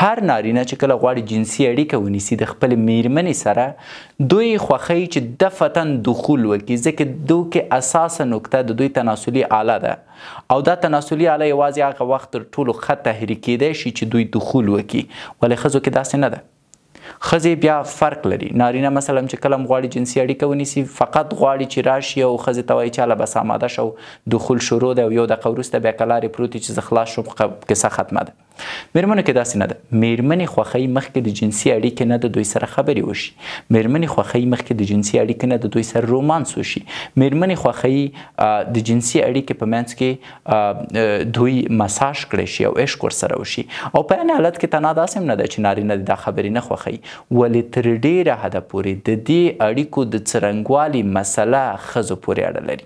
هر نارینه چې کله غواړي جنسي اړیکه ونیسي د خپل میرمنې سره دوی خوښوي چې دفتن دخول وکړي ځکه دوی کې اساسه نکته د دوی تناسلي اله ده او دا تناسلي اله یوازې هغه وخت تر ټولو ښه تحریکېدی شي چې دوی دخول وکړي ولې ښځو کې داسې نه ده خزه بیا فرق لري نارینه مثلا چې کلم غواړي جنسي اړیکه ونیسي فقط غواړي چې راشي او خزه توای چاله بس آماده شو دخول شروع ده او یو د قورسته بیا کلارې پروت چې زخلاص شو قصه ختمه ده میرمنو کې داسې نه ده میرمنې خوښۍ مخکې د جنسي اړیکې نه د دوی سره خبرې وشي میرمنې خوښۍ مخکې د جنسي اړیکې نه د دوی سره رومانس وشي میرمنې خوښۍ د جنسي اړیکې په منځ کې دوی مساج کړی شي او عشق ورسره وشي او په ان حالت کې تنها داسې هم نه ده چې نارینه دا خبرې نه خوښوي ولې تر ډیره حده پورې د دې اړیکو د څرنګوالي مسله ښځو پورې اړه لري